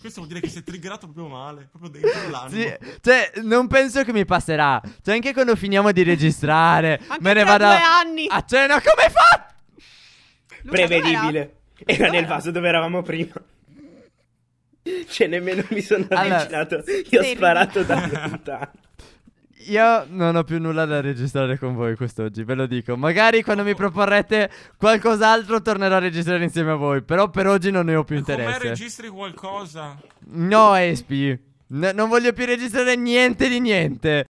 Questo vuol dire che si è triggerato proprio male, proprio dentro l'anima. Sì, cioè, non penso che mi passerà. Cioè, anche quando finiamo di registrare, anche me ne vado due anni. a cena. Come fa? Luca, Prevedibile. Era nel vaso dove eravamo prima. Cioè, nemmeno mi sono allora, avvicinato. Io ho sparato da lontano. Io non ho più nulla da registrare con voi quest'oggi, ve lo dico. Magari quando mi proporrete qualcos'altro tornerò a registrare insieme a voi. Però per oggi non ne ho più interesse. Ma registri qualcosa? No, Espi. N- non voglio più registrare niente di niente.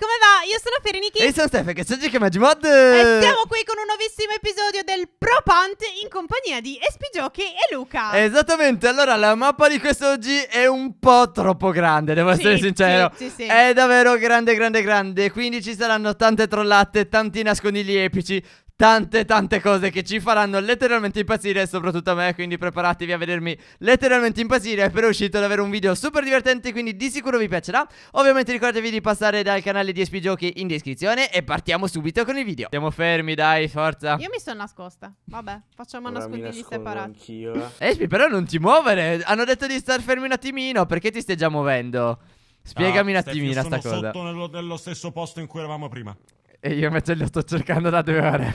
come va? Io sono Fereniki. E sono Stefano, che oggi che Magimod. E siamo qui con un nuovissimo episodio del Pro Punt in compagnia di Espigiochi e Luca. Esattamente, allora la mappa di quest'oggi è un po' troppo grande, devo sì, essere sincero. Sì, sì, è davvero grande, grande, grande. Quindi ci saranno tante trollate, tanti nascondigli epici tante tante cose che ci faranno letteralmente impazzire soprattutto a me quindi preparatevi a vedermi letteralmente impazzire però è uscito ad avere un video super divertente quindi di sicuro vi piacerà ovviamente ricordatevi di passare dal canale di SP Giochi in descrizione e partiamo subito con il video siamo fermi dai forza io mi sono nascosta vabbè facciamo Ora nascondigli separati anch'io eh. SP però non ti muovere hanno detto di star fermi un attimino perché ti stai già muovendo Spiegami no, ah, un attimino sta cosa. Sono sotto nello, nello stesso posto in cui eravamo prima. E io invece lo sto cercando da due ore.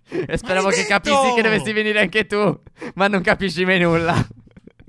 e speravo che capissi che dovessi venire anche tu. Ma non capisci mai nulla.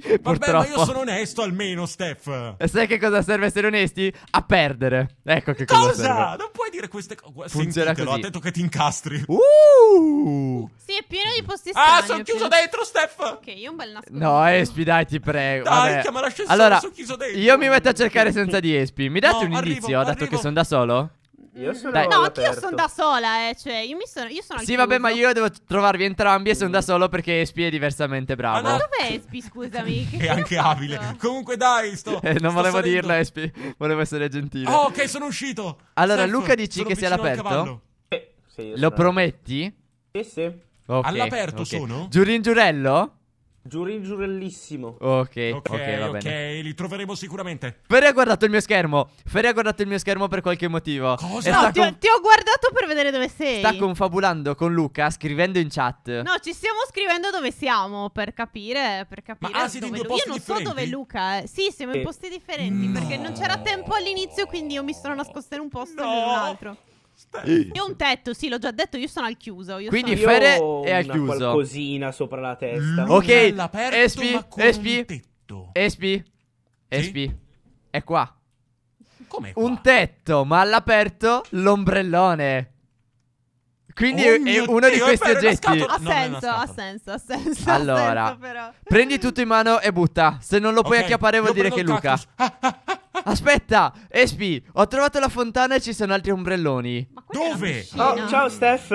Vabbè, Purtroppo. ma io sono onesto almeno, Steph. E sai che cosa serve essere onesti? A perdere. Ecco che cosa? cosa serve. Non puoi dire queste cose. Funziona così. detto che ti incastri. Uh! Sì, è pieno di posti ah, strani. Ah, sono chiuso pieno... dentro, Steph. Ok, io un bel nascosto. No, Espi, eh, dai, ti prego. Dai, Vabbè. chiama l'ascensore, allora, sono chiuso dentro. Io mi metto a cercare senza di Espi. Mi date no, un arrivo, indizio, arrivo. dato che sono da solo? Io mm. sono Dai. No, anch'io sono da sola, eh. Cioè, io mi sono. Io sono sì, vabbè, ma io devo trovarvi entrambi e sono da mm. solo perché Espi è diversamente bravo. Ma no. dov'è Espi, scusami? che è anche abile. Comunque, dai, sto. Eh, non sto volevo salendo. dirla, Espi. Volevo essere gentile. Oh, ok, sono uscito. Allora, Sexo, certo, Luca dici che sei all'aperto? Eh, sì, Lo prometti? Sì, sì. Okay, All'aperto okay. sono? Giurin Giurello? Giuri giurellissimo. Ok, va bene. Ok, li troveremo sicuramente. Ferri ha guardato il mio schermo. Ferri ha guardato il mio schermo per qualche motivo. Cosa? No, ti, con... ti, ho guardato per vedere dove sei. Sta confabulando con Luca, scrivendo in chat. No, ci stiamo scrivendo dove siamo per capire. Per capire Ma ah, siete in due posti Io differenti? non so dove Luca è. Sì, siamo in eh. posti differenti no. perché non c'era tempo all'inizio, quindi io mi sono nascosta in un posto no. e lui in un altro. Io un tetto, sì, l'ho già detto, io sono al chiuso. Io Quindi sono... Fere è al chiuso. Ho qualcosina sopra la testa. ok, Espi, Espi, Espi, Espi, è qua. Com'è qua? Un tetto, ma all'aperto l'ombrellone. Quindi oh è uno Dio, di questi oggetti. No, ha, senso, ha senso, ha senso, Allora, senso prendi tutto in mano e butta. Se non lo puoi okay, acchiappare, vuol dire che è Luca. Ah, ah, ah. Aspetta, Espi, ho trovato la fontana e ci sono altri ombrelloni. Ma Dove? Oh, ciao Steph.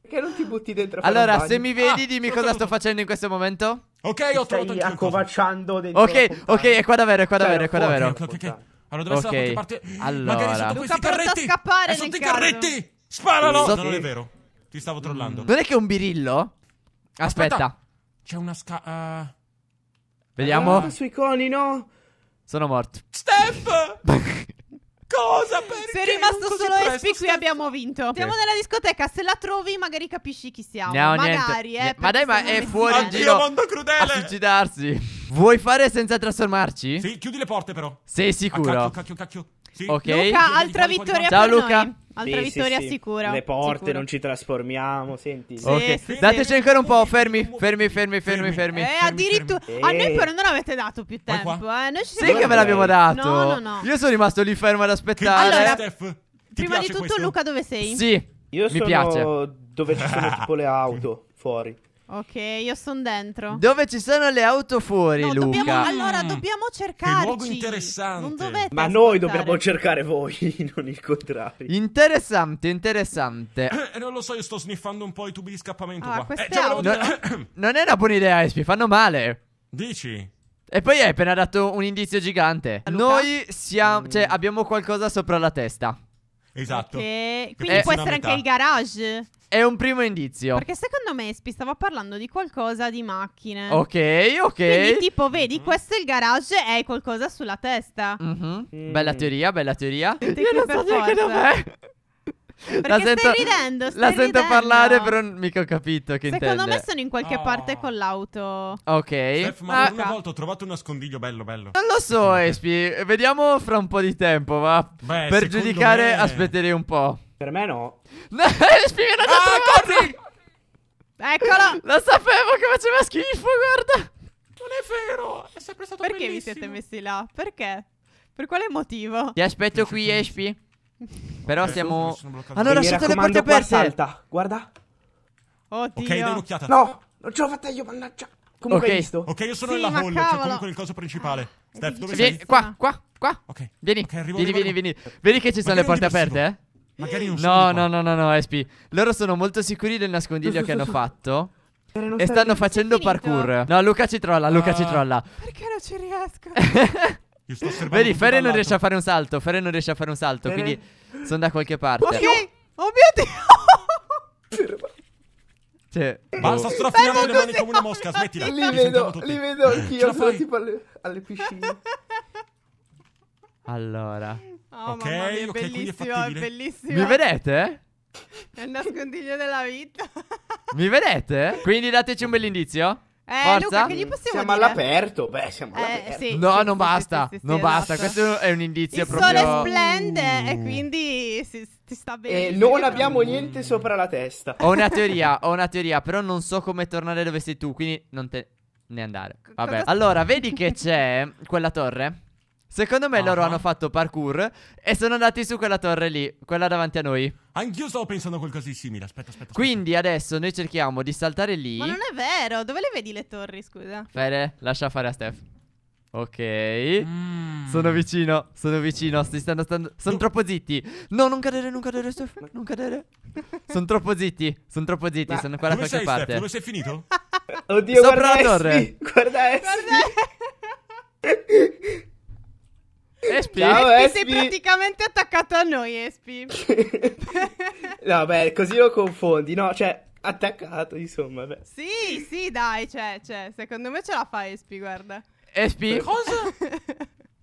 Perché non ti butti dentro? Allora, se mi vedi, ah, dimmi cosa sto facendo in questo momento. Ok, ho trovato anche accovacciando dentro. Ok, ok, è qua davvero, è qua davvero, è qua davvero. Ok, ok, Allora, dove okay. parte... Allora. Magari sotto Luca questi carretti. Scappare è sotto i carretti. Sparalo. No, non è vero. Ti stavo trollando. Non è che è un birillo? Aspetta. Aspetta. C'è una sca... Uh... Vediamo. Ah, sui coni, no? Sono morto. Steph! Cosa perché? Se è rimasto solo Espi qui abbiamo vinto. Andiamo nella discoteca, se la trovi magari capisci chi siamo. No, magari, niente. eh. Ma dai, ma è fuori in Addio, giro mondo crudele! a suicidarsi. Vuoi fare senza trasformarci? Sì, chiudi le porte però. Sei sicuro? Ah, cacchio, cacchio, cacchio. Sì. Ok. Luca, altra vittoria Ciao Luca. noi. Altra sì, vittoria sì, sì. sicura. Le porte, Sicuro. non ci trasformiamo. Senti. ok, dateci ancora un po'. Fermi, fermi, fermi, fermi. fermi, eh, addirittura. Eh. A noi eh. però non avete dato più tempo. Eh. Noi ci sì, che ve l'abbiamo dato. No, no, no. Io sono rimasto lì fermo ad aspettare. Allora, Steph, prima di tutto, questo? Luca, dove sei? Sì, Io mi sono piace. dove ci sono tipo le auto fuori. Ok, io sono dentro. Dove ci sono le auto fuori, no, Luca? Dobbiamo, allora, dobbiamo cercare. Che luogo interessante. Ma ascoltare. noi dobbiamo cercare voi, non il contrario. Interessante, interessante. Eh, eh, non lo so, io sto sniffando un po' i tubi di scappamento ah, qua. Eh, cioè, non, eh, non, è una buona idea, Espi, fanno male. Dici? E poi hai appena dato un indizio gigante. Luca? Noi siamo, mm. cioè, abbiamo qualcosa sopra la testa. Esatto. Okay. Quindi può essere anche il garage è un primo indizio. Perché secondo me Espi stava parlando di qualcosa di macchine. Ok, ok. Quindi tipo, vedi, mhm. questo è il garage e hai qualcosa sulla testa. Mm-hmm. Mm. Bella teoria, bella teoria. Io non so neanche da la sento, stai ridendo, stai La sento ridendo. parlare, però mica ho capito che Secondo intende. me sono in qualche oh. parte con l'auto. Ok. Steph, ma ah, una volta ho trovato un nascondiglio bello, bello. Non lo so, Espi. Vediamo fra un po' di tempo, ma Beh, per giudicare me... aspetterei un po'. Per me no. Eh, Spina ah, corri! Eccolo! Lo sapevo che faceva schifo, guarda! Non è vero! È sempre stato Perché bellissimo. vi siete messi là? Perché? Per quale motivo? Ti aspetto qui, Espi. Però eh, siamo... Allora, sotto le porte aperte! Salta, guarda. Oddio. Ok, dai un'occhiata. No, non ce l'ho fatta io, mannaggia. Comunque okay. visto? Ok, io sono sì, nella hall, cioè comunque il coso principale. Ah, Steph, dove sei? Qua, qua, qua. Ok. Vieni, okay, arrivo, vieni, arrivo. vieni, vieni. Vedi che ci sono le porte aperte, eh? Magari non sono. No, no, no, no, no, Espi. Loro sono molto sicuri del nascondiglio che hanno fatto. E stanno facendo parkour. No, Luca ci trolla, Luca ci trolla. Perché non ci riesco? Io sto Vedi, Ferre non riesce a fare un salto. Ferre non riesce a fare un salto. Ferre. Quindi sono da qualche parte. Ok, oh mio dio. Cioè, Basta straffinare le mani come una mosca. Smettila. Li vedo, li vedo anch'io. Sono tipo alle, alle piscine. Allora. Oh, ok, mamma mia, okay, bellissimo, è bellissimo. Mi vedete? È il nascondiglio della vita. Mi vedete? Quindi dateci un bell'indizio. Eh, Forza. Luca, che gli possiamo siamo dire? all'aperto. Beh, siamo eh, all'aperto. Sì, no, sì, non sì, basta. non basta. Esatto. Questo è un indizio il proprio. Il sole splende uh. e mm. quindi si, ti sta bene. E eh, non abbiamo niente sopra la testa. Ho una teoria, ho una teoria, però non so come tornare dove sei tu, quindi non te ne andare. Vabbè. Allora, vedi che c'è quella torre? Secondo me loro hanno fatto parkour e sono andati su quella torre lì, quella davanti a noi. Anch'io stavo pensando a qualcosa di simile. Aspetta, aspetta. aspetta. Quindi adesso noi cerchiamo di saltare lì. Ma non è vero, dove le vedi le torri, scusa? Fede, lascia fare a Steph. Ok. Mm. Sono vicino, sono vicino, si stanno stando... Sono troppo zitti. No, non cadere, non cadere, Steph, non cadere. sono troppo zitti, sono troppo zitti, Ma sono qua da qualche sei, Steph? Dove sei finito? Oddio, Sopra la guarda torre. guarda Espi. Guarda, Espi. Ciao, Espi. Sei praticamente attaccato a noi, Espi. no, beh, così lo confondi, no? Cioè, attaccato, insomma. Beh. Sì, sì, dai, cioè, cioè, secondo me ce la fa Espi, guarda. Espi? Cosa?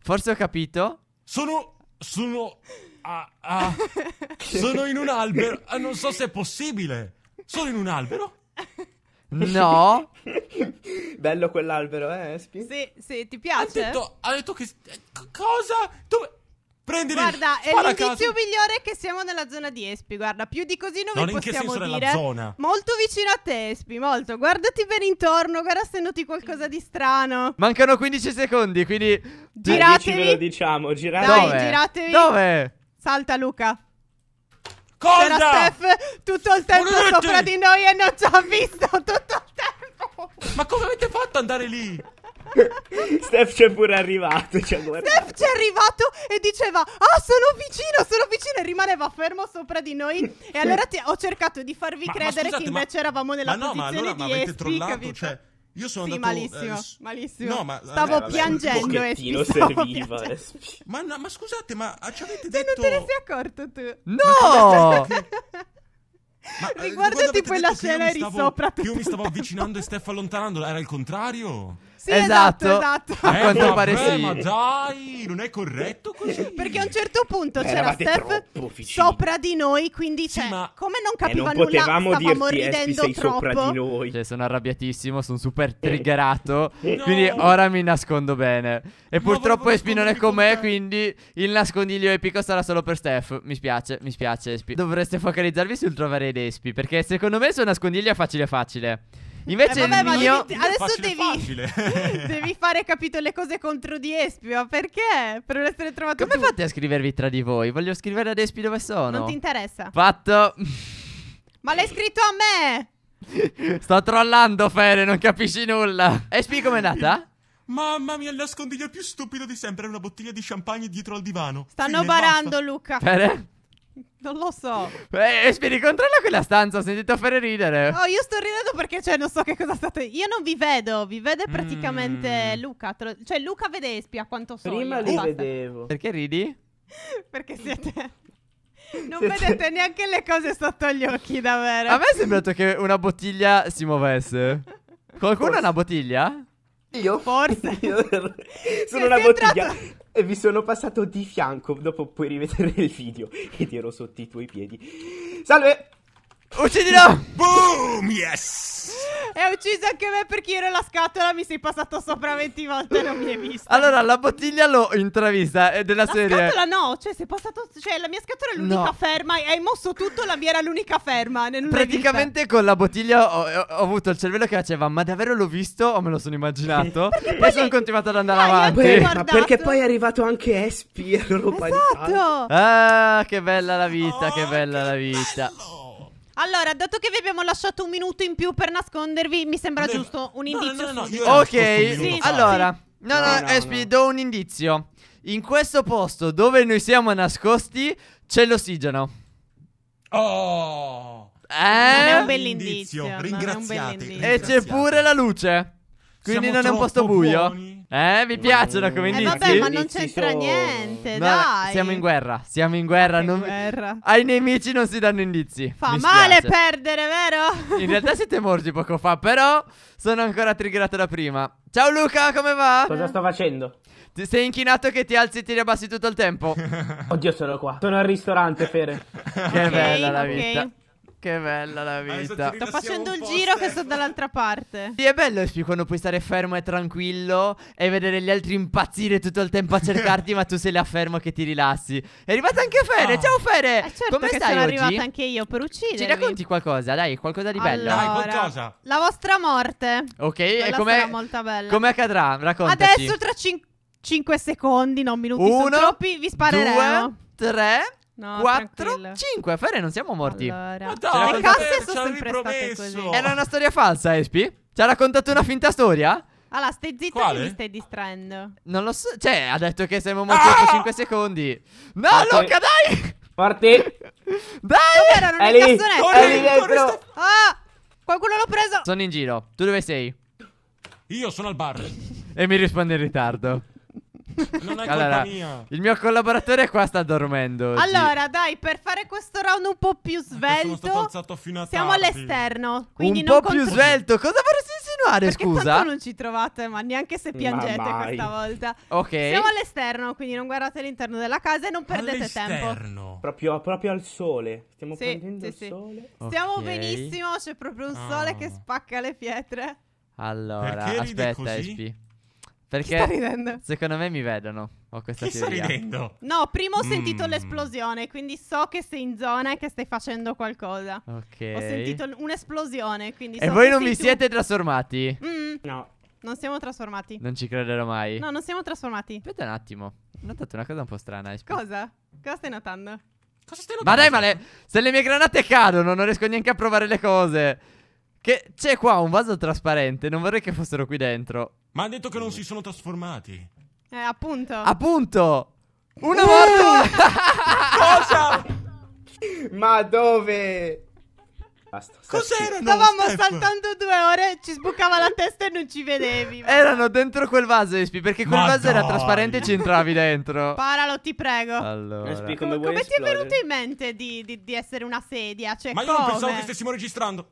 Forse ho capito. Sono... sono... Ah, ah, sono in un albero. Ah, non so se è possibile. Sono in un albero. No. Bello quell'albero, eh, Espi? Sì, sì, ti piace? Ha detto, ha detto che... Eh, cosa? Dove... Prendili, guarda, è l'indizio migliore è che siamo nella zona di Espi. Guarda, più di così non, non vi possiamo dire. Zona. Molto vicino a te, Espi, molto. Guardati bene intorno, guarda se noti qualcosa di strano. Mancano 15 secondi, quindi giratevi. Dai, ve lo diciamo, giratevi. Dove? giratevi. Dove? Salta Luca. Cosa? C'era Steph tutto il tempo Buonanotte. sopra di noi e non ci ha visto tutto il tempo. Ma come avete fatto ad andare lì? Steph c'è pure arrivato. C'è cioè, Steph c'è arrivato e diceva: Ah, sono vicino, sono vicino. E rimaneva fermo sopra di noi. E allora ti- ho cercato di farvi ma, credere ma scusate, che invece ma, eravamo nella ma no, ma allora, di ma avete trollato, capito? cioè io sono sì, andato, eh, malissimo, eh, malissimo. No, ma, eh, Stavo vabbè, piangendo e eh, stavo serviva, ma, no, ma, scusate, ma ci avete Cioè, detto... non te ne sei accorto tu? No! ma, Riguardati quella scena eri sopra Io mi stavo avvicinando e Steph allontanando, era il contrario? Sì, esatto, esatto. esatto. A eh, quanto pare sì. Ma dai, non è corretto così. Perché a un certo punto eh, c'era Steph sopra di noi, quindi cioè, sì, ma... come non capiva eh, non nulla, stavamo ridendo eh, troppo. Sopra di noi. Cioè, sono arrabbiatissimo, sono super eh. triggerato, eh. no. quindi ora mi nascondo bene. E no, purtroppo Espi non è con me, quindi il nascondiglio epico sarà solo per Steph. Mi spiace, mi spiace Espi. Dovreste focalizzarvi sul trovare ed Espi, perché secondo me il suo nascondiglio è facile facile. Invece eh, vabbè, ma mio... devi, adesso devi, devi, fare capito le cose contro di Espio. Ma perché? Per non essere trovato Come tu. fate a scrivervi tra di voi? Voglio scrivere ad Espio dove sono. Non ti interessa. Fatto. ma l'hai scritto a me. Sto trollando, Fere, non capisci nulla. Espi, com'è nata? Mamma mia, il nascondiglio più stupido di sempre è una bottiglia di champagne dietro al divano. Stanno Fine, barando, basta. Luca. Fere? Non lo so. Eh, Spiri, controlla quella stanza, ho sentito fare ridere. Oh, io sto ridendo perché, cioè, non so che cosa state... Io non vi vedo, vi vede mm. praticamente mm. Luca. Lo... Cioè, Luca vede Espi a quanto so. Prima li basta. vedevo. Perché ridi? perché siete... Non siete... vedete neanche le cose sotto gli occhi, davvero. A me è sembrato che una bottiglia si muovesse. Qualcuno Forse. ha una bottiglia? Io? Forse. Io sono una bottiglia. Entrato... E vi sono passato di fianco, dopo puoi rivedere il video ed ero sotto i tuoi piedi. Salve! Uccidilo! Boom! Yes! E ha ucciso anche me perché io ero la scatola, mi sei passato sopra 20 volte e non mi hai visto. Allora, la bottiglia l'ho intravista, è eh, della la serie. La scatola no, cioè sei passato, cioè la mia scatola è l'unica no. ferma, hai mosso tutto, la mia era l'unica ferma. Praticamente con la bottiglia ho, ho, avuto il cervello che faceva, ma davvero l'ho visto o me lo sono immaginato? e poi sono lei... continuato ad andare ah, avanti. ma perché poi è arrivato anche Espi e loro esatto. Ah, che bella la vita, oh, che bella che la vita. Bello. Allora, dato che vi abbiamo lasciato un minuto in più per nascondervi, mi sembra Deve... giusto un indizio. No, no, no, su... ok, sì, allora, sì. no, no, Espi, do un indizio. In questo posto dove noi siamo nascosti c'è l'ossigeno. Oh! Eh? Non è un bell'indizio. Ringraziate, ringraziate. E c'è pure la luce. Quindi siamo non è un posto buio. Buoni. Eh, vi piacciono come eh, indizi? Eh, vabbè, ma non c'entra niente, no, dai. Siamo in guerra, siamo in guerra. Siamo non... in guerra. Ai nemici non si danno indizi. Fa Mi male spiace. perdere, vero? In realtà siete morti poco fa, però sono ancora triggerato da prima. Ciao Luca, come va? Cosa sto facendo? Ti sei inchinato che ti alzi e ti riabbassi tutto il tempo. Oddio, sono qua. Sono al ristorante, Fere. che okay, bella la okay. vita. Che bella la vita. Sto facendo il giro che sto dall'altra parte. Sì, è bello quando puoi stare fermo e tranquillo e vedere gli altri impazzire tutto il tempo a cercarti, ma tu sei là fermo che ti rilassi. È arrivata anche Fere. Oh. Ciao Fere. Eh certo Come che stai sono oggi? arrivata anche io per uccidere. Ci racconti qualcosa, dai, qualcosa di bello. Allora, dai, qualcosa. La vostra morte. Ok, è e come molto bella. Come accadrà? Raccontaci. Adesso tra 5 secondi, non minuti, Uno, sono troppi, vi spareremo. Due, tre 4, 5. Fere, non siamo morti. Allora, Madonna, le casse sono sempre state così. Era una storia falsa, Espi? Ci ha raccontato una finta storia? Allora, stai zitto Quale? che mi stai distraendo. Non lo so. Cioè, ha detto che siamo morti ah! dopo ah! 5 secondi. No, Forte. Luca, dai! Forti! Dai! Dov'erano le cassonette? Corri, lì corri, sto... Ah! Qualcuno l'ho preso! Sono in giro. Tu dove sei? Io sono al bar. e mi risponde in ritardo. Non è allora, mia. Il mio collaboratore qua sta dormendo. Oggi. Allora, dai, per fare questo round un po' più svelto, siamo tardi. all'esterno. Un po' più svelto, cosa vorresti insinuare? Perché scusa, non ci trovate, ma neanche se piangete ma questa volta. Ok, siamo all'esterno, quindi non guardate l'interno della casa e non perdete tempo. Proprio, proprio al sole. Stiamo sì, prendendo sì, il sole. Sì. Okay. Stiamo benissimo. C'è proprio un sole ah. che spacca le pietre. Allora, aspetta, Espi. Perché secondo me mi vedono. Ho questa Chi teoria. Sta ridendo? No, prima ho sentito mm. l'esplosione, quindi so che sei in zona e che stai facendo qualcosa. Ok. Ho sentito un'esplosione, quindi E so voi non vi tu. siete trasformati? Mm. No. Non siamo trasformati. Non ci crederò mai. No, non siamo trasformati. Aspetta un attimo. Ho notato una cosa un po' strana. Eh, cosa? Cosa stai notando? Cosa stai notando? Ma dai, ma le... se le mie granate cadono, non riesco neanche a provare le cose. Che c'è qua un vaso trasparente, non vorrei che fossero qui dentro. Ma ha detto che non si sono trasformati. Eh, appunto. Appunto. Una volta. Cosa? Ma dove? Basta, Cos'erano? Stavamo Steph? saltando due ore, ci sbucava la testa e non ci vedevi. Erano dentro quel vaso, Espi, perché quel Ma vaso dai. era trasparente e ci entravi dentro. Paralo, ti prego. Allora. Espi, come, come ti è venuto in mente di, di, di, essere una sedia? Cioè, Ma io come? non pensavo che stessimo registrando.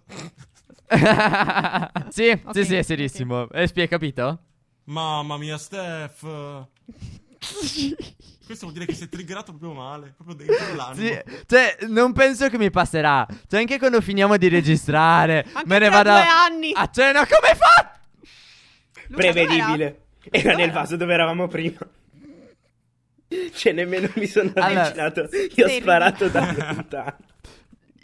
sì, okay, sì, sì, è serissimo. Okay. Espi, eh, hai capito? Mamma mia, Steph. Questo vuol dire che si è triggerato proprio male, proprio dentro l'anima. Sì, cioè, non penso che mi passerà. Cioè, anche quando finiamo di registrare, anche me ne vado due anni. a cena. Come fa? Luca, Prevedibile. Era nel vaso dove eravamo prima. Cioè, nemmeno mi sono allora, avvicinato. Io ho sparato da lontano.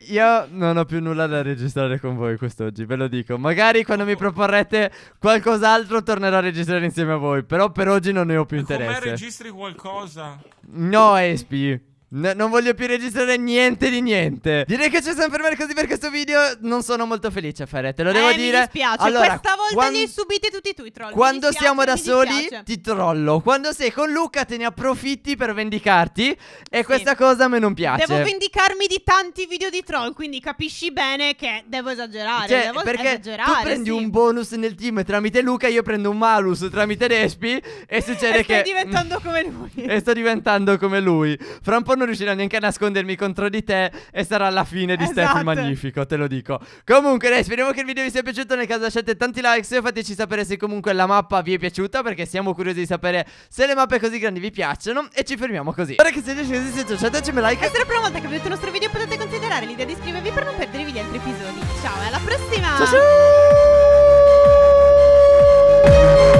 Io non ho più nulla da registrare con voi quest'oggi, ve lo dico. Magari quando mi proporrete qualcos'altro tornerò a registrare insieme a voi. Però per oggi non ne ho più interesse. Ma registri qualcosa? No, Espi. No, non voglio più registrare niente di niente. Direi che ci siamo fermati così per questo video. Non sono molto felice a fare, te lo devo eh, dire. Mi dispiace. Allora, Questa volta quando... li subite tutti tu i troll. Quando dispiace, siamo da soli, ti trollo. Quando sei con Luca, te ne approfitti per vendicarti. E sì. questa cosa a me non piace. Devo vendicarmi di tanti video di troll. Quindi capisci bene che devo esagerare. Cioè, devo perché esagerare, tu prendi sì. un bonus nel team tramite Luca, io prendo un malus tramite Respi. E succede e che. Sto diventando come lui. e sto diventando come lui. Fra un po' non non riuscirò neanche a nascondermi contro di te e sarà la fine di esatto. Steph Magnifico, te lo dico. Comunque, dai, speriamo che il video vi sia piaciuto. Nel caso lasciate tanti like e fateci sapere se comunque la mappa vi è piaciuta perché siamo curiosi di sapere se le mappe così grandi vi piacciono e ci fermiamo così. Ora che siete scesi, se lasciateci un like. E se è la prima volta che vedete il nostro video potete considerare l'idea di iscrivervi per non perdervi gli altri episodi. Ciao e alla prossima! Ciao ciao!